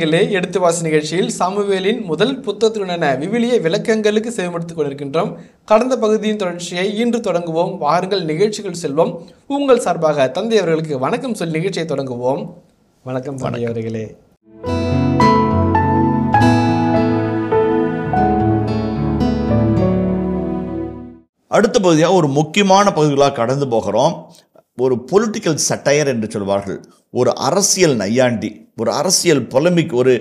விஷயங்களே எடுத்து வாசி நிகழ்ச்சியில் சாமுவேலின் முதல் புத்தத்துடனான விவிலிய விளக்கங்களுக்கு செயல்படுத்திக் கொண்டிருக்கின்றோம் கடந்த பகுதியின் தொடர்ச்சியை இன்று தொடங்குவோம் வாருங்கள் நிகழ்ச்சிகள் செல்வோம் உங்கள் சார்பாக தந்தையவர்களுக்கு வணக்கம் சொல்லி நிகழ்ச்சியை தொடங்குவோம் வணக்கம் தந்தையவர்களே அடுத்த பகுதியாக ஒரு முக்கியமான பகுதிகளாக கடந்து போகிறோம் ஒரு பொலிட்டிக்கல் சட்டையர் என்று சொல்வார்கள் ஒரு அரசியல் நையாண்டி ஒரு அரசியல் பொலமிக் ஒரு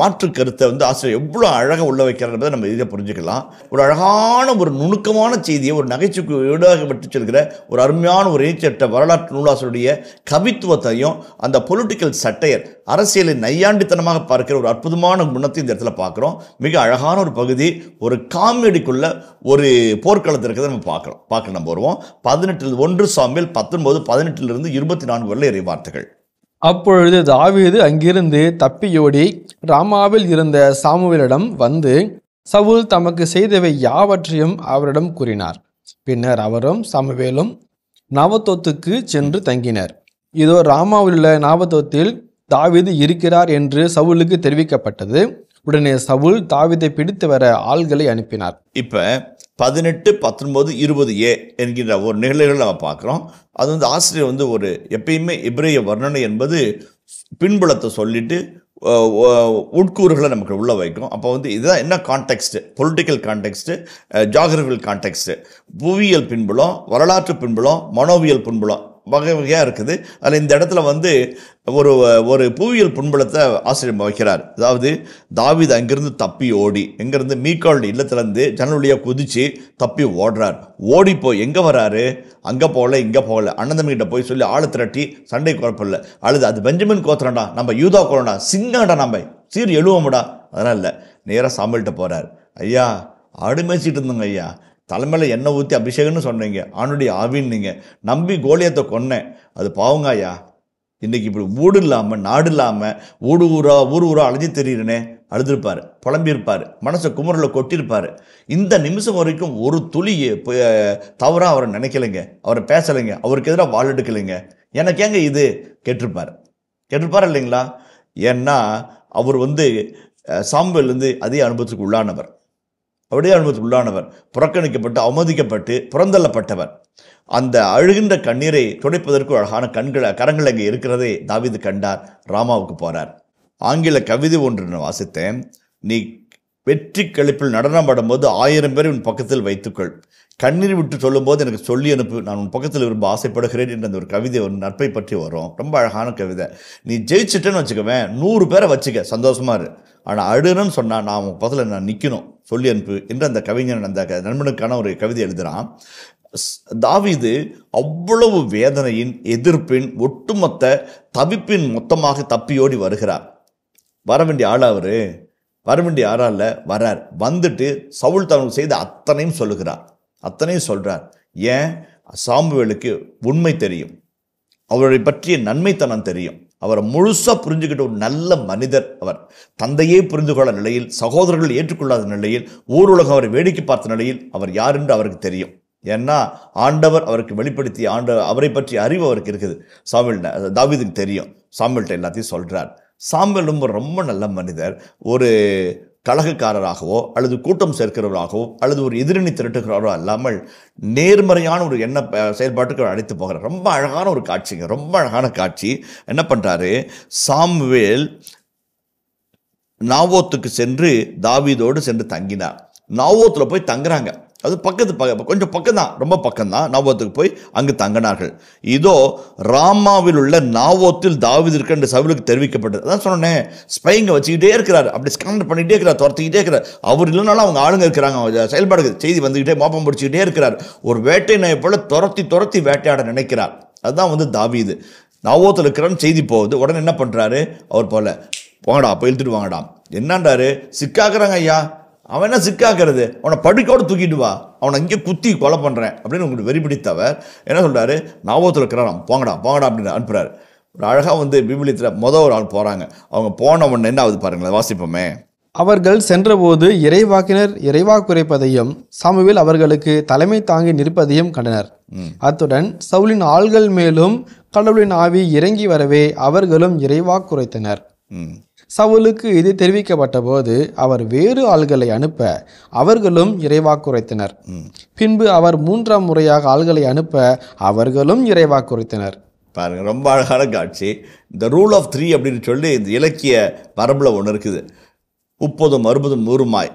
மாற்று கருத்தை வந்து ஆசிரியர் எவ்வளோ அழகாக உள்ள வைக்கிறார் என்பதை நம்ம இதை புரிஞ்சுக்கலாம் ஒரு அழகான ஒரு நுணுக்கமான செய்தியை ஒரு ஈடாக விட்டு செல்கிற ஒரு அருமையான ஒரு ஏச்சட்ட வரலாற்று நூலாசருடைய கவித்துவத்தையும் அந்த பொலிட்டிக்கல் சட்டையர் அரசியலை நையாண்டித்தனமாக பார்க்கிற ஒரு அற்புதமான குணத்தை இந்த இடத்துல பார்க்குறோம் மிக அழகான ஒரு பகுதி ஒரு காமெடிக்குள்ள ஒரு போர்க்களத்தில் இருக்கிறத நம்ம பார்க்குறோம் பார்க்க நம்ம வருவோம் பதினெட்டில் ஒன்று சாமியில் பத்தொன்பது பதினெட்டிலிருந்து இருபத்தி நான்கு வரல இறை வார்த்தைகள் அப்பொழுது தாவீது அங்கிருந்து தப்பியோடி ராமாவில் இருந்த சாமுவேலிடம் வந்து சவுல் தமக்கு செய்தவை யாவற்றையும் அவரிடம் கூறினார் பின்னர் அவரும் சமவேலும் நாவத்தோத்துக்கு சென்று தங்கினர் இதோ ராமாவில் உள்ள நாவத்தோத்தில் தாவீது இருக்கிறார் என்று சவுலுக்கு தெரிவிக்கப்பட்டது உடனே சவுல் தாவிதை பிடித்து வர ஆள்களை அனுப்பினார் இப்போ பதினெட்டு பத்தொன்பது இருபது ஏ என்கின்ற ஒரு நிகழ்வுகள் நம்ம பார்க்குறோம் அது வந்து ஆசிரியர் வந்து ஒரு எப்பயுமே இப்ரேய வர்ணனை என்பது பின்புலத்தை சொல்லிட்டு உட்கூறுகளை நமக்கு உள்ளே வைக்கும் அப்போ வந்து இதுதான் என்ன context political context geographical context புவியியல் பின்புலம் வரலாற்று பின்புலம் மனோவியல் பின்புலம் வகை வகையாக இருக்குது அதில் இந்த இடத்துல வந்து ஒரு ஒரு புவியியல் புண்பலத்தை ஆசிரியம் வைக்கிறார் அதாவது தாவித் அங்கிருந்து தப்பி ஓடி எங்கேருந்து மீக்காளுடைய இல்லத்துலேருந்து ஜன்னலியாக குதித்து தப்பி ஓடுறார் ஓடி போய் எங்கே வர்றாரு அங்கே போகல இங்கே போகல அண்ணந்தமிகிட்ட போய் சொல்லி ஆளை திரட்டி சண்டை குழப்பில்ல அழுது அது பெஞ்சமின் கோத்திரண்டா நம்ம யூதா கோலண்டா சிங்காண்டா நம்ம சீர் எழுவோம்டா அதெல்லாம் இல்லை நேராக சாம்பல்கிட்ட போகிறார் ஐயா ஆடு மேய்ச்சிட்டு இருந்தோங்க ஐயா தலைமையில் எண்ணெய் ஊற்றி அபிஷேகம்னு சொன்னீங்க ஆணுடைய நீங்கள் நம்பி கோலியத்தை கொன்னேன் அது பாவங்காயா இன்றைக்கி இப்படி ஊடு இல்லாமல் நாடு இல்லாமல் ஊடு ஊரா ஊர் ஊரா அழைஞ்சி தெரியுறனே அழுதுருப்பார் புலம்பியிருப்பார் மனசை குமரில் கொட்டியிருப்பார் இந்த நிமிஷம் வரைக்கும் ஒரு துளி தவறாக அவரை நினைக்கலைங்க அவரை பேசலைங்க அவருக்கு எதிராக வாழ் எடுக்கலைங்க எனக்கு ஏங்க இது கேட்டிருப்பார் கேட்டிருப்பார் இல்லைங்களா ஏன்னா அவர் வந்து சாம்பல் வந்து அதே அனுபவத்துக்கு உள்ளானவர் அடியாழ்மத்துக்கு உள்ளானவர் புறக்கணிக்கப்பட்டு அவமதிக்கப்பட்டு புறந்தள்ளப்பட்டவர் அந்த அழுகின்ற கண்ணீரை துடைப்பதற்கு அழகான கண்களை கரங்கள் அங்கே இருக்கிறதே தாவிது கண்டார் ராமாவுக்கு போறார் ஆங்கில கவிதை ஒன்று நான் வாசித்தேன் நீ வெற்றி கழிப்பில் நடனம் ஆடும்போது ஆயிரம் பேர் உன் பக்கத்தில் வைத்துக்கொள் கண்ணீர் விட்டு சொல்லும்போது எனக்கு சொல்லி அனுப்பு நான் உன் பக்கத்தில் விரும்ப ஆசைப்படுகிறேன் என்ற அந்த ஒரு கவிதை ஒரு நட்பை பற்றி வரும் ரொம்ப அழகான கவிதை நீ ஜெயிச்சிட்டேன்னு வச்சுக்கவேன் நூறு பேரை வச்சுக்க சந்தோஷமாக இரு ஆனால் அடுன்னு சொன்னால் நான் உங்கள் நான் நிற்கணும் சொல்லி அனுப்பு என்று அந்த கவிஞன் அந்த நண்பனுக்கான ஒரு கவிதை எழுதுகிறான் தாவிது அவ்வளவு வேதனையின் எதிர்ப்பின் ஒட்டுமொத்த தவிப்பின் மொத்தமாக தப்பியோடி வருகிறார் வர வேண்டிய ஆளா அவர் வர வேண்டிய ஆளா இல்லை வரார் வந்துட்டு சவுல் தவறு செய்து அத்தனையும் சொல்லுகிறார் அத்தனையும் சொல்கிறார் ஏன் சாம்புவேலுக்கு உண்மை தெரியும் அவருடைய பற்றிய நன்மைத்தனம் தெரியும் அவரை முழுசாக புரிஞ்சுக்கிட்ட ஒரு நல்ல மனிதர் அவர் தந்தையே புரிந்து கொள்ள நிலையில் சகோதரர்கள் ஏற்றுக்கொள்ளாத நிலையில் ஊர் உலகம் அவரை வேடிக்கை பார்த்த நிலையில் அவர் யார் என்று அவருக்கு தெரியும் ஏன்னா ஆண்டவர் அவருக்கு வெளிப்படுத்திய ஆண்டவர் அவரை பற்றிய அறிவு அவருக்கு இருக்குது சாமியல் தாவிதுக்கு தெரியும் சாமியல்கிட்ட எல்லாத்தையும் சொல்கிறார் ரொம்ப ரொம்ப நல்ல மனிதர் ஒரு கழகக்காரராகவோ அல்லது கூட்டம் சேர்க்கிறவராகவோ அல்லது ஒரு எதிரணி திரட்டுகிறாரோ அல்லாமல் நேர்மறையான ஒரு எண்ண செயல்பாட்டுக்கு அழைத்து போகிறார் ரொம்ப அழகான ஒரு காட்சிங்க ரொம்ப அழகான காட்சி என்ன பண்ணுறாரு சாம்வேல் நாவோத்துக்கு சென்று தாவீதோடு சென்று தங்கினார் நாவோத்தில் போய் தங்குறாங்க அது பக்கத்து பக்க கொஞ்சம் பக்கம்தான் ரொம்ப பக்கம்தான் நாவோத்துக்கு போய் அங்கு தங்கினார்கள் இதோ ராமாவில் உள்ள நாவோத்தில் தாவித இருக்கின்ற சவிலுக்கு தெரிவிக்கப்பட்டது அதான் சொன்னேன் ஸ்பைங்க வச்சுக்கிட்டே இருக்கிறார் அப்படி ஸ்கேன் பண்ணிகிட்டே இருக்கிறார் துரத்திக்கிட்டே இருக்கிறார் அவர் இல்லைனாலும் அவங்க ஆளுங்க இருக்கிறாங்க செயல்பாடுகள் செய்தி வந்துக்கிட்டே மோப்பம் பிடிச்சிக்கிட்டே இருக்கிறார் ஒரு வேட்டை நாயை போல துரத்தி துரத்தி வேட்டையாட நினைக்கிறார் அதுதான் வந்து தாவீது நாவோத்தில் இருக்கிறான்னு செய்தி போகுது உடனே என்ன பண்ணுறாரு அவர் போல போங்கடா போய் இழுத்துட்டு வாங்கடா என்னன்றாரு சிக்காக்குறாங்க ஐயா அவன் என்ன சிக்காக்கிறது அவனை படுக்கோடு தூக்கிட்டு வா அவனை இங்கே குத்தி கொலை பண்ணுறேன் அப்படின்னு உங்களுக்கு வெறி அவர் என்ன சொல்கிறாரு நாவத்தில் இருக்கிறான் போங்கடா போங்கடா அப்படின்னு அனுப்புகிறார் ஒரு அழகாக வந்து பிபிலியத்தில் மொதல் ஒரு ஆள் போகிறாங்க அவங்க போன ஒன்று என்ன ஆகுது பாருங்களேன் வாசிப்போமே அவர்கள் சென்றபோது இறைவாக்கினர் இறைவா குறைப்பதையும் சாமுவேல் அவர்களுக்கு தலைமை தாங்கி நிற்பதையும் கண்டனர் அத்துடன் சவுலின் ஆள்கள் மேலும் கடவுளின் ஆவி இறங்கி வரவே அவர்களும் இறைவா குறைத்தனர் சவுலுக்கு இது தெரிவிக்கப்பட்ட போது அவர் வேறு ஆள்களை அனுப்ப அவர்களும் இறைவாக்குரைத்தனர் பின்பு அவர் மூன்றாம் முறையாக ஆள்களை அனுப்ப அவர்களும் இறைவாக்குரைத்தனர் பாருங்க ரொம்ப அழகான காட்சி இந்த ரூல் ஆஃப் த்ரீ அப்படின்னு சொல்லி இந்த இலக்கிய வரம்பில் ஒன்று இருக்குது முப்பதும் அறுபதும் நூறுமாய்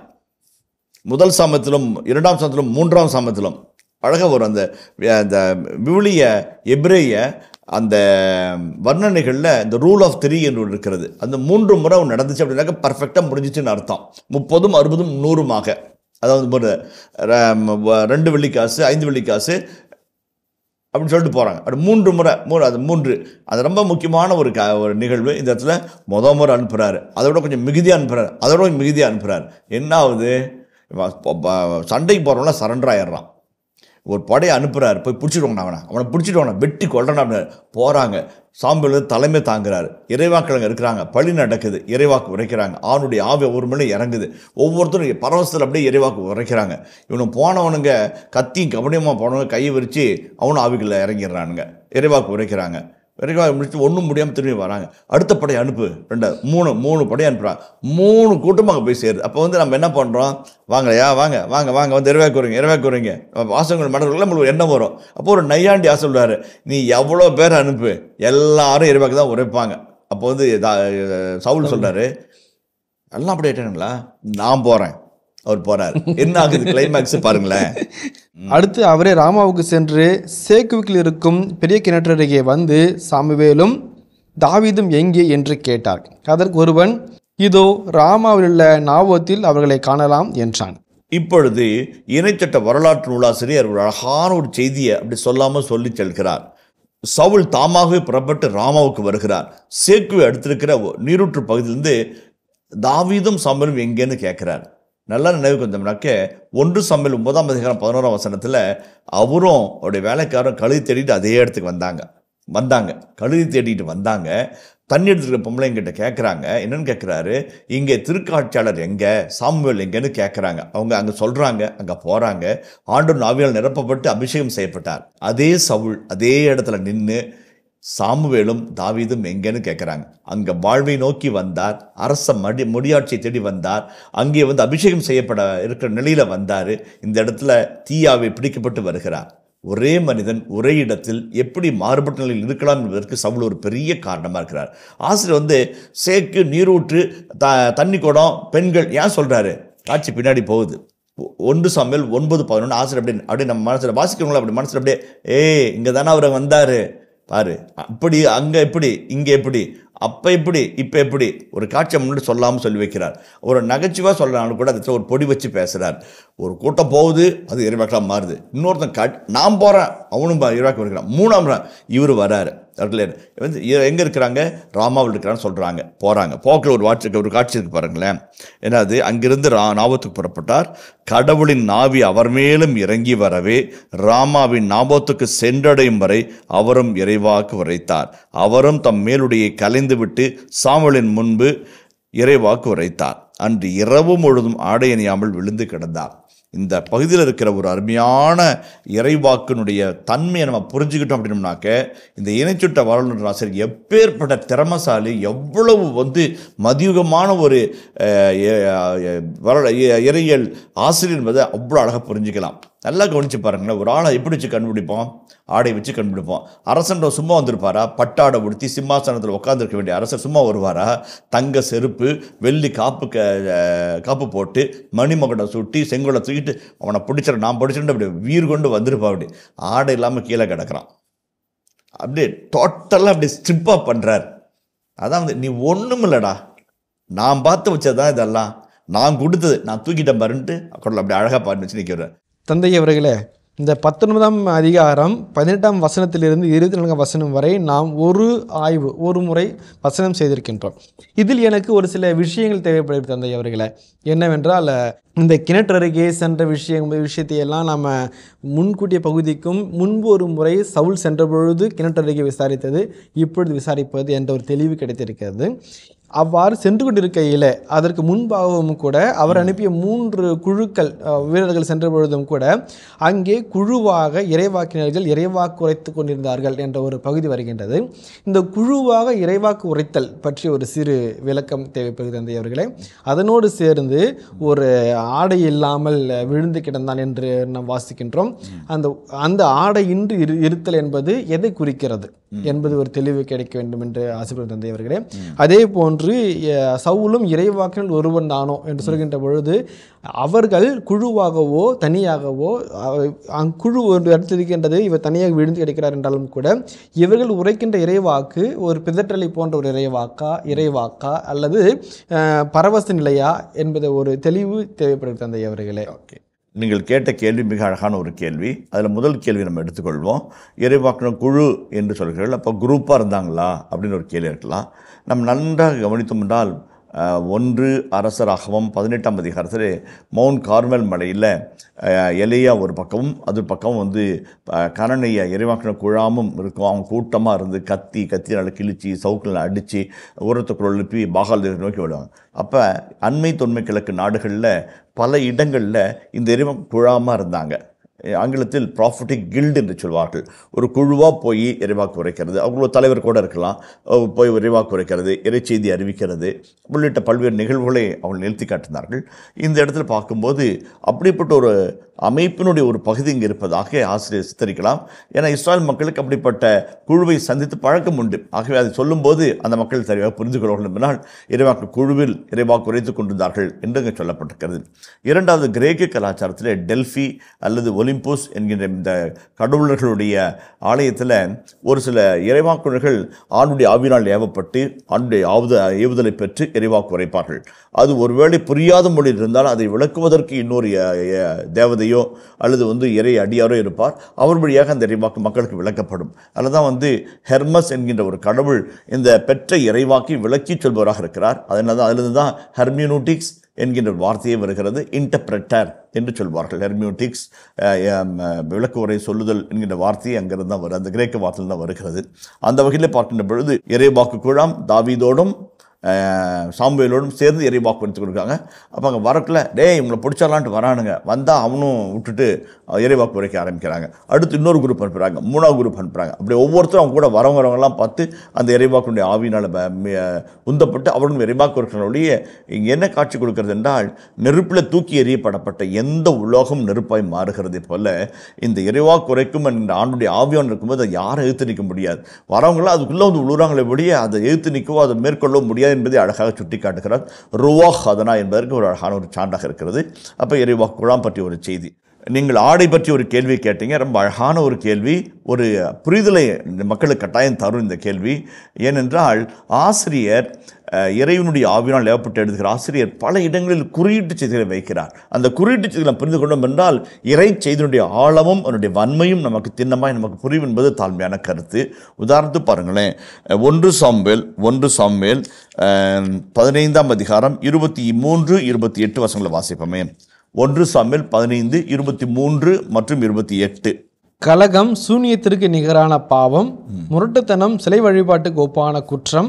முதல் சமத்திலும் இரண்டாம் சமத்திலும் மூன்றாம் சமத்திலும் அழகாக ஒரு அந்த அந்த விவிலிய எப்ரேய அந்த வர்ணனைகளில் இந்த ரூல் ஆஃப் த்ரீ என்று இருக்கிறது அந்த மூன்று முறை நடந்துச்சு அப்படின்னாக்க பர்ஃபெக்டாக முடிஞ்சிச்சுன்னு அர்த்தம் முப்பதும் அறுபதும் நூறுமாக அதாவது ரெண்டு வெள்ளிக்காசு ஐந்து வெள்ளிக்காசு அப்படின்னு சொல்லிட்டு போகிறாங்க அப்படி மூன்று முறை மூணு அது மூன்று அது ரொம்ப முக்கியமான ஒரு க ஒரு நிகழ்வு இந்த இடத்துல மொதல் முறை அனுப்புகிறாரு அதை விட கொஞ்சம் மிகுதியாக அனுப்புகிறாரு அதை விட மிகுதியாக அனுப்புகிறாரு என்ன ஆகுது சண்டைக்கு போகிறவங்களாம் சரண்டர் ஆயிடுறான் ஒரு படையை அனுப்புகிறாரு போய் பிடிச்சிடுவாங்கண்ணா அவனை அவனை பிடிச்சிடுவானா வெட்டி கொள்றனா போகிறாங்க சாம்பல் தலைமை தாங்குறாரு இறைவாக்கிழங்க இருக்கிறாங்க பழி நடக்குது இறைவாக்கு உரைக்கிறாங்க ஆணுடைய ஆவி ஒரு மணி இறங்குது ஒவ்வொருத்தரும் பரவசத்தில் அப்படியே இறைவாக்கு உரைக்கிறாங்க இவனு போனவனுங்க கத்தியும் கவனியமாக போனவங்க கையை விரித்து அவனும் ஆவிகளில் இறங்கிடுறானுங்க இறைவாக்கு உரைக்கிறாங்க வரைக்கும் முடிச்சு ஒன்றும் முடியாமல் திரும்பி வராங்க அடுத்த படையை அனுப்பு ரெண்டு மூணு மூணு படையை அனுப்புகிறான் மூணு கூட்டம் அங்கே போய் சேருது அப்போ வந்து நம்ம என்ன பண்ணுறோம் வாங்கலையா வாங்க வாங்க வாங்க வந்து இரவே கூறுங்க இரவே கூறுங்க வாசங்கள் மடல்கள் நம்மளுக்கு என்ன வரும் அப்போ ஒரு நையாண்டி ஆசை சொல்லுவார் நீ எவ்வளோ பேர் அனுப்பு எல்லாரும் இரவாக்கு தான் உரைப்பாங்க அப்போ வந்து சவுல் சொல்கிறாரு எல்லாம் அப்படி ஆயிட்டாங்களா நான் போகிறேன் அவர் போறார் என்ன ஆகுது கிளைமேக்ஸ் பாருங்களேன் அடுத்து அவரே ராமாவுக்கு சென்று சேக்குவிக்கில் இருக்கும் பெரிய கிணற்றருகே வந்து சாமுவேலும் தாவிதும் எங்கே என்று கேட்டார் அதற்கு ஒருவன் இதோ ராமாவில் உள்ள நாவத்தில் அவர்களை காணலாம் என்றான் இப்பொழுது இணைச்சட்ட வரலாற்று நூலாசிரியர் ஒரு அழகான ஒரு செய்தியை அப்படி சொல்லாமல் சொல்லி செல்கிறார் சவுல் தாமாகவே புறப்பட்டு ராமாவுக்கு வருகிறார் சேக்குவை அடுத்திருக்கிற நீரூற்று பகுதியிலிருந்து தாவீதும் சமரும் எங்கேன்னு கேட்கிறார் நல்லா நினைவுக்கு வந்தோம்னாக்க ஒன்று சமையல் ஒன்பதாம் அதிகாரம் பதினோராம் வசனத்தில் அவரும் அவருடைய வேலைக்காரரும் கழுதி தேடிட்டு அதே இடத்துக்கு வந்தாங்க வந்தாங்க கழுதி தேடிட்டு வந்தாங்க தண்ணி எடுத்துக்கிற பொம்பளைங்கிட்ட கேட்குறாங்க என்னென்னு கேட்குறாரு இங்கே திருக்காட்சியாளர் எங்கே சாமுவேல் எங்கேன்னு கேட்குறாங்க அவங்க அங்கே சொல்கிறாங்க அங்கே போகிறாங்க ஆண்டு நாவியால் நிரப்பப்பட்டு அபிஷேகம் செய்யப்பட்டார் அதே சவுள் அதே இடத்துல நின்று சாமுவேலும் தாவீதும் எங்கேன்னு கேட்குறாங்க அங்கே வாழ்வை நோக்கி வந்தார் அரச மடி முடியாட்சியை தேடி வந்தார் அங்கே வந்து அபிஷேகம் செய்யப்பட இருக்கிற நிலையில் வந்தார் இந்த இடத்துல தீயாவை பிடிக்கப்பட்டு வருகிறார் ஒரே மனிதன் ஒரே இடத்தில் எப்படி மாறுபட்ட நிலையில் இருக்கலாம் என்பதற்கு சவுல் ஒரு பெரிய காரணமாக இருக்கிறார் ஆசிரியர் வந்து சேக்கு நீரூற்று த தண்ணி குடம் பெண்கள் ஏன் சொல்கிறாரு காட்சி பின்னாடி போகுது ஒன்று சமையல் ஒன்பது பதினொன்று ஆசிரியர் அப்படின்னு அப்படி நம்ம மனசில் வாசிக்கிறவங்களா அப்படி மனசில் அப்படியே ஏ இங்கே தானே அவர் வந்தார் பாரு அப்படி அங்கே எப்படி இங்கே எப்படி அப்போ எப்படி இப்போ எப்படி ஒரு காட்சி முன்னாடி சொல்லாமல் சொல்லி வைக்கிறார் ஒரு நகைச்சுவாக சொல்லலாம்னு கூட அதை ஒரு பொடி வச்சு பேசுகிறார் ஒரு கூட்டம் போகுது அது இறைவாக்கெலாம் மாறுது இன்னொருத்தன் காட் நான் போகிறேன் அவனும் இறைவாக்கம் இருக்கிறான் மூணாம் இவர் வராரு அவர்கள் வந்து எங்கே இருக்கிறாங்க ராமாவில் இருக்கிறான்னு சொல்கிறாங்க போகிறாங்க போக்கில் ஒரு வாட்சிக்கு ஒரு காட்சி இருக்கு பாருங்களேன் என்னது அங்கிருந்து ரா நாபத்துக்கு புறப்பட்டார் கடவுளின் நாவி அவர் மேலும் இறங்கி வரவே ராமாவின் நாபத்துக்கு சென்றடையும் வரை அவரும் இறைவாக்கு உரைத்தார் அவரும் தம் மேலுடையை கலைந்துவிட்டு சாமலின் முன்பு இறைவாக்கு உரைத்தார் அன்று இரவு முழுதும் ஆடையணியாமல் விழுந்து கிடந்தார் இந்த பகுதியில் இருக்கிற ஒரு அருமையான இறைவாக்கினுடைய தன்மையை நம்ம புரிஞ்சுக்கிட்டோம் அப்படின்னம்னாக்க இந்த இணைச்சுட்ட வரலாற்று ஆசிரியர் எப்பேற்பட்ட திறமசாலி எவ்வளவு வந்து மதியுகமான ஒரு இறையியல் ஆசிரியர் என்பதை அவ்வளோ அழகாக புரிஞ்சுக்கலாம் நல்லா கவனித்து பாருங்களேன் ஒரு ஆளை எப்படி வச்சு கண்டுபிடிப்போம் ஆடை வச்சு கண்டுபிடிப்போம் அரசன் சும்மா வந்திருப்பாரா பட்டாடை உடுத்தி சிம்மாசனத்தில் உட்காந்துருக்க வேண்டிய அரசர் சும்மா வருவாரா தங்க செருப்பு வெள்ளி காப்பு க காப்பு போட்டு மணிமகனை சுட்டி செங்கோலை தூக்கிட்டு அவனை பிடிச்சிட நான் பிடிச்சிட்டு அப்படி வீர் கொண்டு வந்திருப்பான் அப்படி ஆடை இல்லாமல் கீழே கிடக்கிறான் அப்படியே டோட்டலாக அப்படி ஸ்ட்ரிப்பாக பண்ணுறார் அதான் வந்து நீ ஒன்றும் இல்லைடா நான் பார்த்து வச்சது தான் இதெல்லாம் நான் கொடுத்தது நான் தூக்கிட்டேன் பாருன்ட்டு குடல் அப்படி அழகாக பாருன்னு வச்சு நிற்கிறேன் தந்தை அவர்களே இந்த பத்தொன்பதாம் அதிகாரம் பதினெட்டாம் வசனத்திலிருந்து இருபத்தி நான்காம் வசனம் வரை நாம் ஒரு ஆய்வு ஒரு முறை வசனம் செய்திருக்கின்றோம் இதில் எனக்கு ஒரு சில விஷயங்கள் தேவைப்படுகிறது தந்தை அவர்களை என்னவென்றால் இந்த கிணற்றருகே சென்ற விஷயம் விஷயத்தையெல்லாம் நம்ம முன்கூட்டிய பகுதிக்கும் முன்பு ஒரு முறை சவுல் சென்ற பொழுது கிணற்றருகே விசாரித்தது இப்பொழுது விசாரிப்பது என்ற ஒரு தெளிவு கிடைத்திருக்கிறது அவ்வாறு சென்று கொண்டிருக்கையில் அதற்கு முன்பாகவும் கூட அவர் அனுப்பிய மூன்று குழுக்கள் வீரர்கள் சென்ற பொழுதும் கூட அங்கே குழுவாக இறைவாக்கினர்கள் இறைவாக்கு உரைத்து கொண்டிருந்தார்கள் என்ற ஒரு பகுதி வருகின்றது இந்த குழுவாக இறைவாக்கு உரைத்தல் பற்றி ஒரு சிறு விளக்கம் தேவைப்படுகிறது தந்தை அவர்களே அதனோடு சேர்ந்து ஒரு ஆடை இல்லாமல் விழுந்து கிடந்தான் என்று நாம் வாசிக்கின்றோம் அந்த அந்த ஆடையின்றி இரு இருத்தல் என்பது எதை குறிக்கிறது என்பது ஒரு தெளிவு கிடைக்க வேண்டும் என்று ஆசைப்படும் தந்தை அவர்களே அதே போன்று என்று சவுலும் இறைவாக்கினல் ஒருவன் தானோ என்று சொல்கின்ற பொழுது அவர்கள் குழுவாகவோ தனியாகவோ குழு ஒரு இடத்தில் இருக்கின்றது இவர் தனியாக விழுந்து கிடைக்கிறார் என்றாலும் கூட இவர்கள் உரைக்கின்ற இறைவாக்கு ஒரு பிதற்றலை போன்ற ஒரு இறைவாக்கா இறைவாக்கா அல்லது பரவச நிலையா என்பது ஒரு தெளிவு தேவைப்படுகிறது தந்தை அவர்களே ஓகே நீங்கள் கேட்ட கேள்வி மிக அழகான ஒரு கேள்வி அதில் முதல் கேள்வி நம்ம எடுத்துக்கொள்வோம் இறைவாக்கின குழு என்று சொல்கிறீர்கள் அப்போ குரூப்பாக இருந்தாங்களா அப்படின்னு ஒரு கேள்வி இருக்கலாம் நம் நன்றாக கவனித்தோம் என்றால் ஒன்று அரசராகவும் பதினெட்டாம் அதிகாரத்தில் மவுண்ட் கார்மல் மலையில் எலையா ஒரு பக்கமும் அது பக்கம் வந்து கரணையை இறைவாக்கின குழாமும் இருக்கும் அவங்க கூட்டமாக இருந்து கத்தி நல்லா கிழித்து சவுக்கில் அடித்து உரத்துக்குள் எழுப்பி பாகால் நோக்கி விடுவாங்க அப்போ அண்மை தொன்மை கிழக்கு நாடுகளில் பல இடங்களில் இந்த எரிம குழாமல் இருந்தாங்க ஆங்கிலத்தில் ப்ராஃபிட்டிக் கில்டு என்று சொல்வார்கள் ஒரு குழுவாக போய் இறைவாக்கு உரைக்கிறது அவங்களோட தலைவர் கூட இருக்கலாம் போய் இறைவாக்கு உரைக்கிறது இறைச்செய்தி அறிவிக்கிறது உள்ளிட்ட பல்வேறு நிகழ்வுகளை அவங்க நிறுத்தி காட்டினார்கள் இந்த இடத்துல பார்க்கும்போது அப்படிப்பட்ட ஒரு அமைப்பினுடைய ஒரு பகுதி இங்கே இருப்பதாக ஆசிரியர் சித்தரிக்கலாம் ஏன்னா இஸ்ராயல் மக்களுக்கு அப்படிப்பட்ட குழுவை சந்தித்து பழக்கம் உண்டு ஆகவே அதை சொல்லும்போது அந்த மக்கள் சரியாக புரிந்து கொள்வார்கள் என்பதால் இறைவாக்கு குழுவில் இறைவாக்கு உரைத்து கொண்டிருந்தார்கள் என்று சொல்லப்பட்டிருக்கிறது இரண்டாவது கிரேக்க கலாச்சாரத்தில் டெல்ஃபி அல்லது ஒலி ஒலிம்பஸ் என்கின்ற இந்த கடவுளர்களுடைய ஆலயத்தில் ஒரு சில இறைவாக்குனர்கள் ஆணுடைய ஆவினால் ஏவப்பட்டு ஆணுடைய ஆவுத ஏவுதலை பெற்று இறைவாக்கு உரைப்பார்கள் அது ஒருவேளை புரியாத மொழி இருந்தால் அதை விளக்குவதற்கு இன்னொரு தேவதையோ அல்லது வந்து இறை அடியாரோ இருப்பார் அவர் வழியாக அந்த இறைவாக்கு மக்களுக்கு விளக்கப்படும் அதில் வந்து ஹெர்மஸ் என்கின்ற ஒரு கடவுள் இந்த பெற்ற இறைவாக்கி விளக்கி சொல்பவராக இருக்கிறார் அதனால் தான் அதிலிருந்து தான் ஹெர்மியூனிட்டிக்ஸ் என்கின்ற வார்த்தையே வருகிறது இன்டர்பிரட்டர் என்று சொல்வார்கள் ஹெர்மியூட்டிக்ஸ் விளக்கு உரை சொல்லுதல் என்கின்ற வார்த்தையை அங்கிருந்து தான் வருது அந்த கிரேக்க வார்த்தையில் தான் வருகிறது அந்த வகையில் பார்க்கின்ற பொழுது இறைவாக்கு குழாம் தாவீதோடும் சாம்புவேலோடும் சேர்ந்து எரிவாக்கு எடுத்து கொடுக்காங்க அப்போ அங்கே வரக்குல டே இவங்களை பிடிச்சாலான்ட்டு வரானுங்க வந்தால் அவனும் விட்டுட்டு வாக்கு உரைக்க ஆரம்பிக்கிறாங்க அடுத்து இன்னொரு குரூப் அனுப்புகிறாங்க மூணாவது குரூப் அனுப்புகிறாங்க அப்படி ஒவ்வொருத்தரும் அவங்க கூட வரவங்கிறவங்களாம் பார்த்து அந்த எரிவாக்கனுடைய ஆவினால் உந்தப்பட்டு அவரும் எரிவாக்கு இருக்கிறனுடைய இங்கே என்ன காட்சி கொடுக்கறது என்றால் நெருப்பில் தூக்கி எறியப்படப்பட்ட எந்த உலோகம் நெருப்பாய் மாறுகிறது போல் இந்த எரிவாக்கு உரைக்கும் இந்த ஆண்டுடைய ஆவியான் இருக்கும்போது அதை யாரும் எழுத்து நிற்க முடியாது வரவங்களாம் அதுக்குள்ளே வந்து உழுறாங்களே ஒழிய அதை எழுத்து நிற்கவோ அதை மேற்கொள்ளவும் முடியாது என்பதை அழகாக சுட்டி காட்டுகிறார் ருவாஹ் அதனா என்பதற்கு ஒரு அழகான ஒரு சான்றாக இருக்கிறது அப்போ இறைவாக் குழாம் பற்றி ஒரு செய்தி நீங்கள் ஆடை பற்றி ஒரு கேள்வி கேட்டீங்க ரொம்ப அழகான ஒரு கேள்வி ஒரு புரிதலை மக்களுக்கு கட்டாயம் தரும் இந்த கேள்வி ஏனென்றால் ஆசிரியர் இறைவனுடைய ஆவினால் ஏவப்பட்டு எழுதுகிற ஆசிரியர் பல இடங்களில் குறியீட்டு செய்திகளை வைக்கிறார் அந்த குறியீட்டு செய்திகளை புரிந்து கொண்டோம் என்றால் இறை செய்தியினுடைய ஆழமும் அதனுடைய வன்மையும் நமக்கு தின்னமாய் நமக்கு புரியும் என்பது தாழ்மையான கருத்து உதாரணத்து பாருங்களேன் ஒன்று சாம்பேல் ஒன்று சாம்பேல் பதினைந்தாம் அதிகாரம் இருபத்தி மூன்று இருபத்தி எட்டு வருஷங்களை வாசிப்போமே ஒன்று சாம்பேல் பதினைந்து இருபத்தி மூன்று மற்றும் இருபத்தி எட்டு கலகம் சூனியத்திற்கு நிகரான பாவம் முரட்டுத்தனம் சிலை வழிபாட்டுக்கு ஒப்பான குற்றம்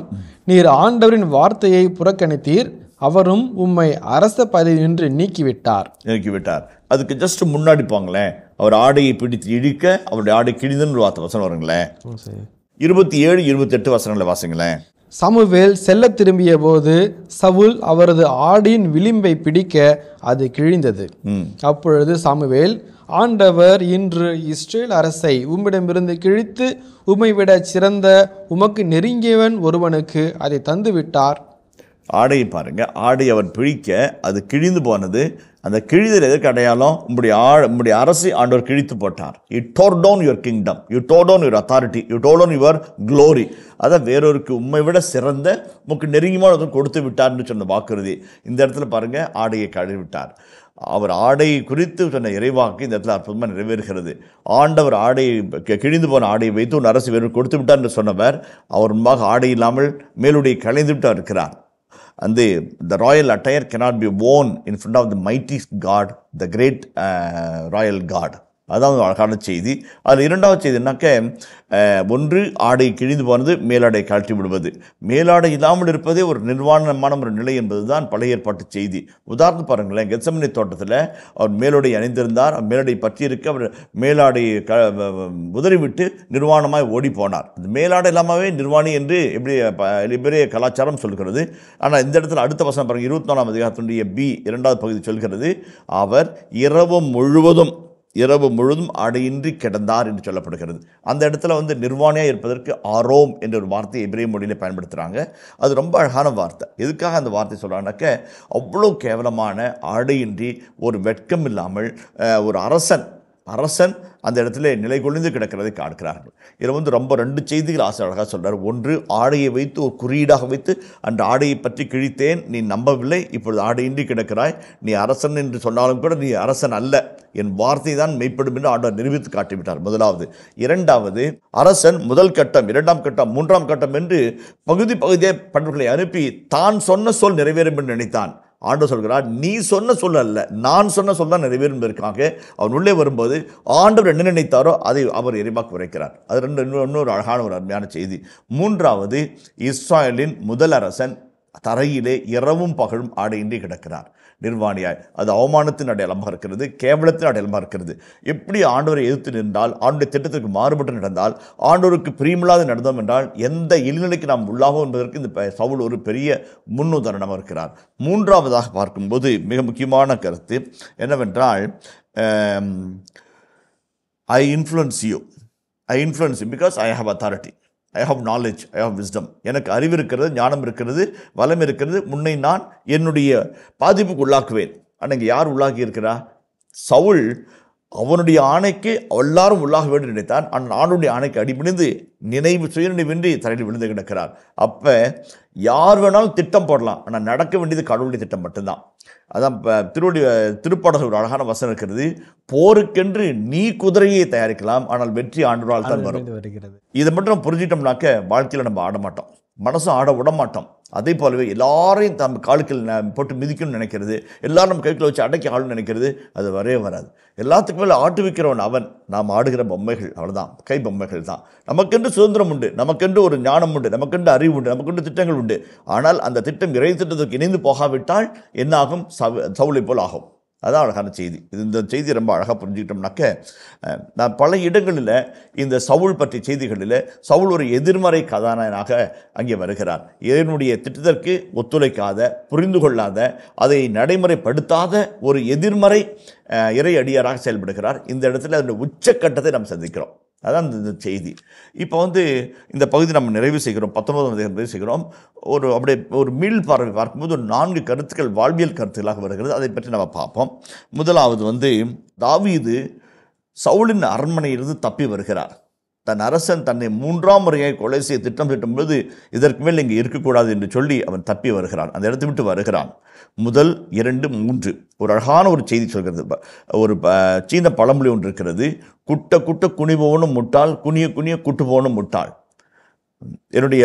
நீர் ஆண்டவரின் வார்த்தையை புறக்கணித்தீர் அவரும் உம்மை அரச பதவியின்றி நீக்கிவிட்டார் நீக்கிவிட்டார் அதுக்கு ஜஸ்ட் முன்னாடி போங்களேன் அவர் ஆடையை பிடித்து இழுக்க அவருடைய ஆடை கிழிதுன்னு வார்த்தை வசனம் வருங்களேன் இருபத்தி ஏழு இருபத்தி எட்டு வசனங்களை வாசிங்களேன் சமுவேல் செல்ல திரும்பிய போது சவுல் அவரது ஆடியின் விளிம்பை பிடிக்க அது கிழிந்தது அப்பொழுது சமுவேல் ஆண்டவர் இன்று இஸ்ரேல் அரசை உம்மிடமிருந்து கிழித்து உமை விட சிறந்த உமக்கு நெருங்கியவன் ஒருவனுக்கு அதை தந்துவிட்டார் ஆடையை பாருங்க ஆடை அவர் பிழிக்க அது கிழிந்து போனது அந்த கிழிதல் எதற்கு அடையாளம் உங்களுடைய ஆள் உங்களுடைய அரசை ஆண்டவர் கிழித்து போட்டார் you tore down your kingdom you tore down your authority you tore down your glory அதை வேறொருக்கு உண்மை விட சிறந்த உங்களுக்கு நெருங்கியமான கொடுத்து விட்டார்னு சொன்ன வாக்குறுதி இந்த இடத்துல பாருங்கள் ஆடையை கழுவிட்டார் அவர் ஆடையை குறித்து சொன்ன இறைவாக்கு இந்த இடத்துல அற்புதமாக நிறைவேறுகிறது ஆண்டவர் ஆடையை கிழிந்து போன ஆடையை வைத்து ஒரு அரசு வேறு கொடுத்து விட்டார் என்று சொன்னவர் அவர் முன்பாக ஆடை இல்லாமல் மேலுடைய கலைந்து விட்டார் இருக்கிறார் அந்த the royal attire cannot be own in front of the mighty God the great royal God அதாவது அழகான செய்தி அதில் இரண்டாவது செய்தினாக்க ஒன்று ஆடை கிழிந்து போனது மேலாடை கழற்றி விடுவது மேலாடை இல்லாமல் இருப்பதே ஒரு நிர்வாணமான ஒரு நிலை என்பது தான் பழைய ஏற்பாட்டு செய்தி உதாரணம் பாருங்களேன் கெச்சமனை தோட்டத்தில் அவர் மேலோடை அணிந்திருந்தார் மேலடை பற்றியிருக்க அவர் மேலாடை க உதறிவிட்டு நிர்வாணமாய் ஓடி போனார் இந்த மேலாடை இல்லாமவே நிர்வாணி என்று எப்படி பெரிய கலாச்சாரம் சொல்கிறது ஆனால் இந்த இடத்துல அடுத்த வசனம் பாருங்கள் இருபத்தி நாலாம் அதிகாரத்துடைய பி இரண்டாவது பகுதி சொல்கிறது அவர் இரவு முழுவதும் இரவு முழுதும் அடையின்றி கிடந்தார் என்று சொல்லப்படுகிறது அந்த இடத்துல வந்து நிர்வாணியாக இருப்பதற்கு ஆரோம் என்ற ஒரு வார்த்தையை எபிரே மொழியில் பயன்படுத்துகிறாங்க அது ரொம்ப அழகான வார்த்தை எதுக்காக அந்த வார்த்தை சொல்கிறாங்கனாக்க அவ்வளோ கேவலமான ஆடையின்றி ஒரு வெட்கம் இல்லாமல் ஒரு அரசன் அரசன் அந்த இடத்துல நிலை கொழிந்து கிடக்கிறதை காண்கிறார்கள் இதில் வந்து ரொம்ப ரெண்டு செய்திகள் ஆசை அழகாக சொல்கிறார் ஒன்று ஆடையை வைத்து ஒரு குறியீடாக வைத்து அந்த ஆடையை பற்றி கிழித்தேன் நீ நம்பவில்லை இப்பொழுது ஆடையின்றி கிடக்கிறாய் நீ அரசன் என்று சொன்னாலும் கூட நீ அரசன் அல்ல என் வார்த்தை தான் மெய்ப்படும் என்று ஆண்டவர் நிரூபித்து காட்டிவிட்டார் முதலாவது இரண்டாவது அரசன் முதல் கட்டம் இரண்டாம் கட்டம் மூன்றாம் கட்டம் என்று பகுதி பகுதியை பண்புகளை அனுப்பி தான் சொன்ன சொல் நிறைவேறும் என்று நினைத்தான் ஆண்டு சொல்கிறார் நீ சொன்ன சொல்ல அல்ல நான் சொன்ன சொல்ல நிறைவேறும் இருக்காங்க அவன் உள்ளே வரும்போது ஆண்டவர் என்ன நினைத்தாரோ அதை அவர் எரிமாக்கு உரைக்கிறார் அது ரெண்டு இன்னொரு அழகான ஒரு அருமையான செய்தி மூன்றாவது இஸ்ராயலின் முதல் அரசன் தரையிலே இரவும் பகலும் ஆடையின்றி கிடக்கிறார் நிர்வாணியாய் அது அவமானத்தின் அடையாளமாக இருக்கிறது கேவலத்தின் அடையாளமாக இருக்கிறது எப்படி ஆண்டவரை எதிர்த்து நின்றால் ஆண்டுடைய திட்டத்திற்கு மாறுபட்டு நடந்தால் ஆண்டோருக்கு பிரியமில்லாது நடந்தோம் என்றால் எந்த இழிநிலைக்கு நாம் உள்ளாகும் என்பதற்கு இந்த சவுல் ஒரு பெரிய முன்னுதாரணமாக இருக்கிறார் மூன்றாவதாக பார்க்கும்போது மிக முக்கியமான கருத்து என்னவென்றால் I influence you I influence because I have authority I have knowledge I have wisdom எனக்கு அறிவு இருக்கிறது ஞானம் இருக்கிறது வளம் இருக்கிறது முன்னை நான் என்னுடைய பாதிப்புக்கு உள்ளாக்குவேன் ஆனால் இங்கே யார் உள்ளாக்கி இருக்கிறா சவுல் அவனுடைய ஆணைக்கு எல்லாரும் உள்ளாக வேண்டும் நினைத்தான் ஆணுடைய ஆணைக்கு அடிபணிந்து நினைவு சுயநினைவின்றி தலையில் விழுந்து கிடக்கிறார் அப்போ யார் வேணாலும் திட்டம் போடலாம் ஆனால் நடக்க வேண்டியது கடவுளுடைய திட்டம் மட்டும்தான் அதான் இப்போ திருவடைய திருப்பாடல் ஒரு அழகான வசனம் இருக்கிறது போருக்கென்று நீ குதிரையை தயாரிக்கலாம் ஆனால் வெற்றி ஆண்டுகளால் தான் வரும் இதை மட்டும் புரிஞ்சிட்டோம்னாக்க வாழ்க்கையில் நம்ம ஆட மாட்டோம் மனசும் ஆட விட மாட்டோம் அதே போலவே எல்லாரையும் தம் காலுக்கள் போட்டு மிதிக்கணும்னு நினைக்கிறது எல்லாரும் நம்ம கைக்குள்ள வச்சு அடைக்க ஆளுன்னு நினைக்கிறது அது வரவே வராது எல்லாத்துக்கு மேலே ஆட்டுவிக்கிறவன் அவன் நாம் ஆடுகிற பொம்மைகள் அவ்வளோதான் கை பொம்மைகள் தான் நமக்கென்று சுதந்திரம் உண்டு நமக்கென்று ஒரு ஞானம் உண்டு நமக்கென்று அறிவு உண்டு நமக்கென்று திட்டங்கள் உண்டு ஆனால் அந்த திட்டம் இறை திட்டத்திற்கு இணைந்து போகாவிட்டால் என்னாகும் சவுளை போல் ஆகும் அதான் அழகான செய்தி இது இந்த செய்தி ரொம்ப அழகாக புரிஞ்சுக்கிட்டோம்னாக்க நான் பல இடங்களில் இந்த சவுல் பற்றிய செய்திகளில் சவுல் ஒரு எதிர்மறை கதாநாயனாக அங்கே வருகிறார் இதனுடைய திட்டத்திற்கு ஒத்துழைக்காத புரிந்து கொள்ளாத அதை நடைமுறைப்படுத்தாத ஒரு எதிர்மறை இறை அடியாராக செயல்படுகிறார் இந்த இடத்துல அதனுடைய உச்சக்கட்டத்தை நாம் சந்திக்கிறோம் அதான் இந்த செய்தி இப்போ வந்து இந்த பகுதி நம்ம நிறைவு செய்கிறோம் பத்தொன்பதாம் தேதி நிறைவு செய்கிறோம் ஒரு அப்படியே ஒரு மீள் பார்வை பார்க்கும்போது ஒரு நான்கு கருத்துக்கள் வாழ்வியல் கருத்துக்களாக வருகிறது அதை பற்றி நம்ம பார்ப்போம் முதலாவது வந்து தாவீது சவுளின் அரண்மனையிலிருந்து தப்பி வருகிறார் தன் அரசன் தன்னை மூன்றாம் முறையாக கொலை செய்ய திட்டம் திட்டும் பொழுது இதற்கு மேல் இங்கே இருக்கக்கூடாது என்று சொல்லி அவன் தப்பி வருகிறான் அந்த இடத்தை விட்டு வருகிறான் முதல் இரண்டு மூன்று ஒரு அழகான ஒரு செய்தி சொல்கிறது ஒரு சீன பழமொழி ஒன்று இருக்கிறது குட்ட குட்ட குனிபவனும் முட்டாள் குனிய குனிய போனும் முட்டாள் என்னுடைய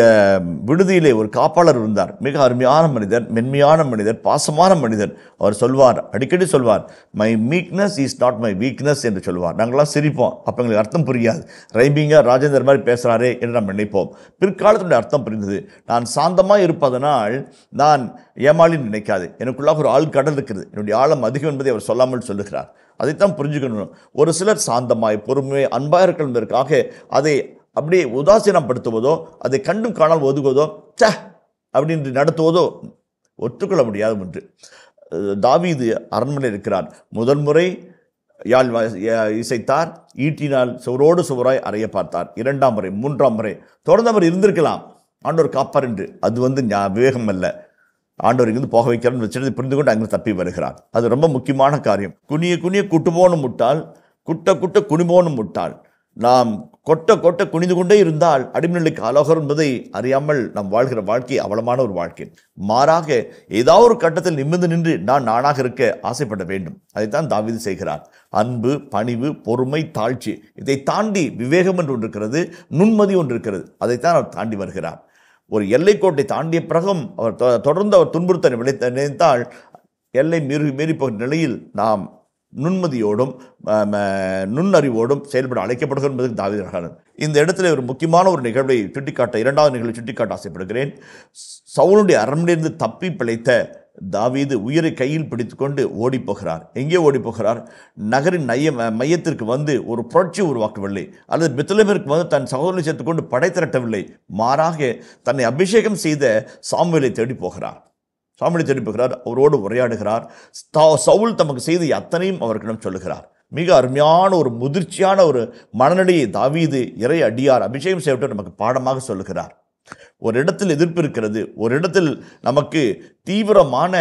விடுதியிலே ஒரு காப்பாளர் இருந்தார் மிக அருமையான மனிதர் மென்மையான மனிதர் பாசமான மனிதர் அவர் சொல்வார் அடிக்கடி சொல்வார் my meekness is not my weakness என்று சொல்வார் நாங்களாம் சிரிப்போம் அப்போ எங்களுக்கு அர்த்தம் புரியாது ரைபிங்காக ராஜேந்தர் மாதிரி பேசுகிறாரே என்று நாம் நினைப்போம் பிற்காலத்தினுடைய அர்த்தம் புரிந்தது நான் சாந்தமாக இருப்பதனால் நான் ஏமாளி நினைக்காது எனக்குள்ளாக ஒரு ஆள் கடல் இருக்கிறது என்னுடைய ஆழம் அதிகம் என்பதை அவர் சொல்லாமல் சொல்லுகிறார் அதைத்தான் புரிஞ்சுக்கணும் ஒரு சிலர் சாந்தமாய் பொறுமை அன்பாக இருக்கிறதற்காக அதை அப்படியே உதாசீனப்படுத்துவதோ அதை கண்டும் காணால் ஒதுக்குவதோ ச அப்படின்னு நடத்துவதோ ஒற்றுக்கொள்ள முடியாது ஒன்று தாவீது அரண்மனை இருக்கிறார் முதல் முறை யாழ் இசைத்தார் ஈட்டினால் சுவரோடு சுவராய் அறைய பார்த்தார் இரண்டாம் முறை மூன்றாம் முறை தொடர்ந்த அவர் இருந்திருக்கலாம் ஆண்டோர் காப்பார் என்று அது வந்து விவேகம் அல்ல ஆண்டோர் இங்கிருந்து போக வைக்கிறான்னு வச்சிருந்து புரிந்து கொண்டு அங்கே தப்பி வருகிறார் அது ரொம்ப முக்கியமான காரியம் குனிய குனிய குட்டுபோனும் முட்டால் குட்ட குட்ட குனிபோனும் முட்டாள் நாம் கொட்ட கொட்ட குனிந்து கொண்டே இருந்தால் அடிமநிலைக்கு அலோகர் என்பதை அறியாமல் நாம் வாழ்கிற வாழ்க்கை அவலமான ஒரு வாழ்க்கை மாறாக ஏதாவது ஒரு கட்டத்தில் நிமிர்ந்து நின்று நான் நானாக இருக்க ஆசைப்பட வேண்டும் அதைத்தான் தாவிது செய்கிறார் அன்பு பணிவு பொறுமை தாழ்ச்சி இதை தாண்டி விவேகம் என்று ஒன்று இருக்கிறது நுண்மதி ஒன்று இருக்கிறது அதைத்தான் அவர் தாண்டி வருகிறார் ஒரு எல்லைக்கோட்டை தாண்டிய பிறகும் அவர் தொடர்ந்து அவர் துன்புறுத்த நினைத்தால் எல்லை மீறி மீறி போகிற நிலையில் நாம் நுண்மதியோடும் நுண்ணறிவோடும் செயல்பட அழைக்கப்படுகிறது என்பதற்கு தாவீது நகரன் இந்த இடத்துல ஒரு முக்கியமான ஒரு நிகழ்வை சுட்டிக்காட்ட இரண்டாவது நிகழ்வை சுட்டிக்காட்ட ஆசைப்படுகிறேன் சவுனுடைய அரண்மனையிலிருந்து தப்பி பிழைத்த தாவீது உயிரை கையில் பிடித்துக்கொண்டு ஓடிப்போகிறார் எங்கே ஓடிப்போகிறார் நகரின் நைய மையத்திற்கு வந்து ஒரு புரட்சி உருவாக்கவில்லை அல்லது பித்தலமிற்கு வந்து தன் சகோதரனை சேர்த்துக்கொண்டு படை திரட்டவில்லை மாறாக தன்னை அபிஷேகம் செய்த சாமுவேலை தேடி போகிறார் சாமியத்தை எழுப்புகிறார் அவரோடு உரையாடுகிறார் சவுல் தமக்கு செய்து அத்தனையும் அவர்களிடம் சொல்லுகிறார் மிக அருமையான ஒரு முதிர்ச்சியான ஒரு மனநிலையை தாவீது இறை அடியார் அபிஷேகம் செய்யப்பட்டு நமக்கு பாடமாக சொல்லுகிறார் ஒரு இடத்தில் எதிர்ப்பு இருக்கிறது ஒரு இடத்தில் நமக்கு தீவிரமான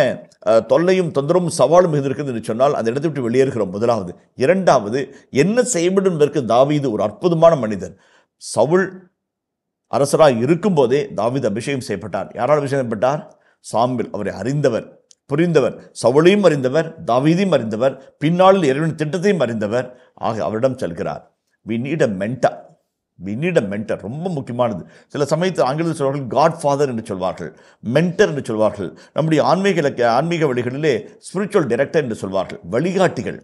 தொல்லையும் தொந்தரவும் சவாலும் இருக்கிறது என்று சொன்னால் அந்த இடத்தை விட்டு வெளியேறுகிறோம் முதலாவது இரண்டாவது என்ன செய்யப்படும் என்பதற்கு தாவீது ஒரு அற்புதமான மனிதன் சவுல் அரசராக இருக்கும்போதே தாவீது அபிஷேகம் செய்யப்பட்டார் யாரால் அபிஷேகம் செய்யப்பட்டார் சாம்பில் அவரை அறிந்தவர் புரிந்தவர் சவுளையும் அறிந்தவர் தாவீதையும் அறிந்தவர் பின்னாளில் இறைவன் திட்டத்தையும் அறிந்தவர் ஆக அவரிடம் செல்கிறார் we need a mentor we need a mentor ரொம்ப முக்கியமானது சில சமயத்தில் ஆங்கிலத்தில் சொல்வார்கள் காட் ஃபாதர் என்று சொல்வார்கள் மென்டர் என்று சொல்வார்கள் நம்முடைய ஆன்மீக ஆன்மீக வழிகளிலே ஸ்பிரிச்சுவல் டைரக்டர் என்று சொல்வார்கள் வழிகாட்டிகள்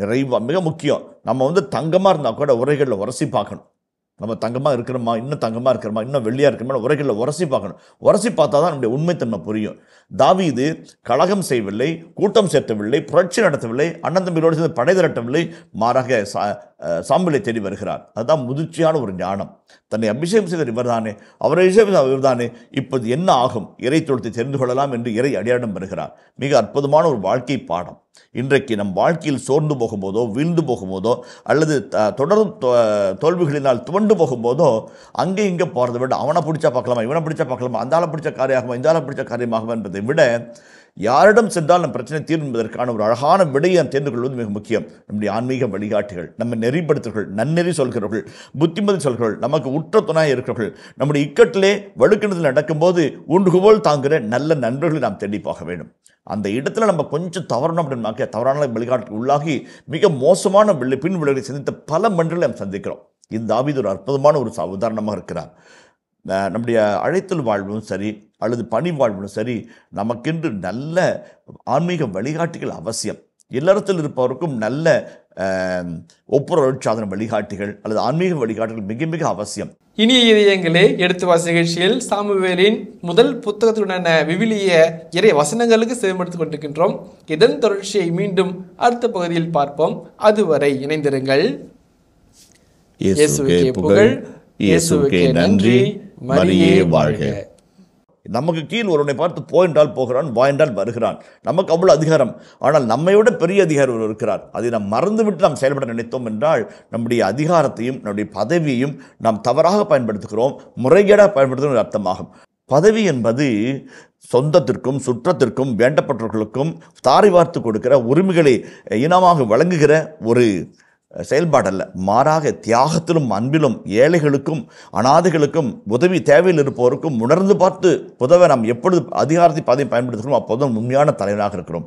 நிறைவாக மிக முக்கியம் நம்ம வந்து தங்கமாக இருந்தால் கூட உரைகளில் உரசி பார்க்கணும் நம்ம தங்கமாக இருக்கிறோமா இன்னும் தங்கமாக இருக்கிறோமா இன்னும் வெள்ளியாக இருக்கிறோமா உரைகளில் உரசி பார்க்கணும் உரசி பார்த்தா தான் நம்முடைய உண்மைத்தன்மை புரியும் தாவி இது கழகம் செய்யவில்லை கூட்டம் சேர்த்தவில்லை புரட்சி நடத்தவில்லை அண்ணன் தம்பிகளோடு சேர்ந்து படை திரட்டவில்லை மாறாக சா சாம்பலை தேடி வருகிறார் அதுதான் முதிர்ச்சியான ஒரு ஞானம் தன்னை அபிஷேகம் செய்தவர் இவர்தானே அவரை அபிஷேகம் செய்தவர் இவர்தானே இப்போது என்ன ஆகும் இறை தொழுத்தை தெரிந்து கொள்ளலாம் என்று இறை அடையாளம் பெறுகிறார் மிக அற்புதமான ஒரு வாழ்க்கை பாடம் இன்றைக்கு நம் வாழ்க்கையில் சோர்ந்து போகும்போதோ வீழ்ந்து போகும்போதோ அல்லது தொடரும் தோல்விகளினால் துவண்டு போகும்போதோ அங்கே இங்கே போகிறத விட அவனை பிடிச்சா பார்க்கலாமா இவனை பிடிச்சா பார்க்கலாமா அந்தால பிடிச்ச காரியமாகவும் இந்த பிடிச்ச காரியமாகவும் என்பதை விட யாரிடம் சென்றால் நம் பிரச்சனை தீரும் என்பதற்கான ஒரு அழகான விடையை நாம் தேர்ந்து கொள்வது மிக முக்கியம் நம்முடைய ஆன்மீக வழிகாட்டிகள் நம்ம நெறிப்படுத்துகள் நன்னெறி சொல்கிறவர்கள் புத்திமதி சொல்கிறவர்கள் நமக்கு உற்ற துணையாக இருக்கிறவர்கள் நம்முடைய இக்கட்டிலே வழுக்கிணத்தில் நடக்கும்போது ஊன்றுகோல் தாங்குகிற நல்ல நண்பர்களை நாம் தேடி போக வேண்டும் அந்த இடத்துல நம்ம கொஞ்சம் தவறணும் அப்படின்னாக்க தவறான வழிகாட்டுக்கு உள்ளாகி மிக மோசமான பின் விளைவுகளை சந்தித்த பல மன்றங்களை நாம் சந்திக்கிறோம் இந்த ஆவிது ஒரு அற்புதமான ஒரு உதாரணமாக இருக்கிறார் நம்முடைய அழைத்தல் வாழ்வும் சரி அல்லது பணி வாழ்வும் சரி நமக்கென்று நல்ல ஆன்மீக வழிகாட்டிகள் அவசியம் இல்லறத்தில் இருப்பவருக்கும் நல்ல ஒப்புரட்சாதன வழிகாட்டிகள் அல்லது ஆன்மீக வழிகாட்டிகள் மிக மிக அவசியம் இனிய இதயங்களே எடுத்து வாச நிகழ்ச்சியில் சாமுவேலின் முதல் புத்தகத்துடனான விவிலிய இறை வசனங்களுக்கு செவிமடுத்துக் கொண்டிருக்கின்றோம் இதன் தொடர்ச்சியை மீண்டும் அடுத்த பகுதியில் பார்ப்போம் அதுவரை இணைந்திருங்கள் புகழ் இயேசுக்கே நன்றி மரியே வாழ்க நமக்கு கீழ் ஒருவனை பார்த்து போயென்றால் போகிறான் வாய்ந்தால் என்றால் வருகிறான் நமக்கு அவ்வளோ அதிகாரம் ஆனால் நம்மை விட பெரிய அதிகாரம் ஒரு இருக்கிறார் அதை நாம் மறந்துவிட்டு நாம் செயல்பட நினைத்தோம் என்றால் நம்முடைய அதிகாரத்தையும் நம்முடைய பதவியையும் நாம் தவறாக பயன்படுத்துகிறோம் முறைகேடாக பயன்படுத்துகிற அர்த்தமாகும் பதவி என்பது சொந்தத்திற்கும் சுற்றத்திற்கும் வேண்டப்பட்டவர்களுக்கும் தாரை வார்த்து கொடுக்கிற உரிமைகளை இனமாக வழங்குகிற ஒரு செயல்பாடல்ல மாறாக தியாகத்திலும் அன்பிலும் ஏழைகளுக்கும் அனாதைகளுக்கும் உதவி தேவையில் இருப்பவருக்கும் உணர்ந்து பார்த்து புதவை நாம் எப்பொழுது அதிகாரத்தை பாதையை பயன்படுத்துகிறோம் அப்போதும் உண்மையான தலைவராக இருக்கிறோம்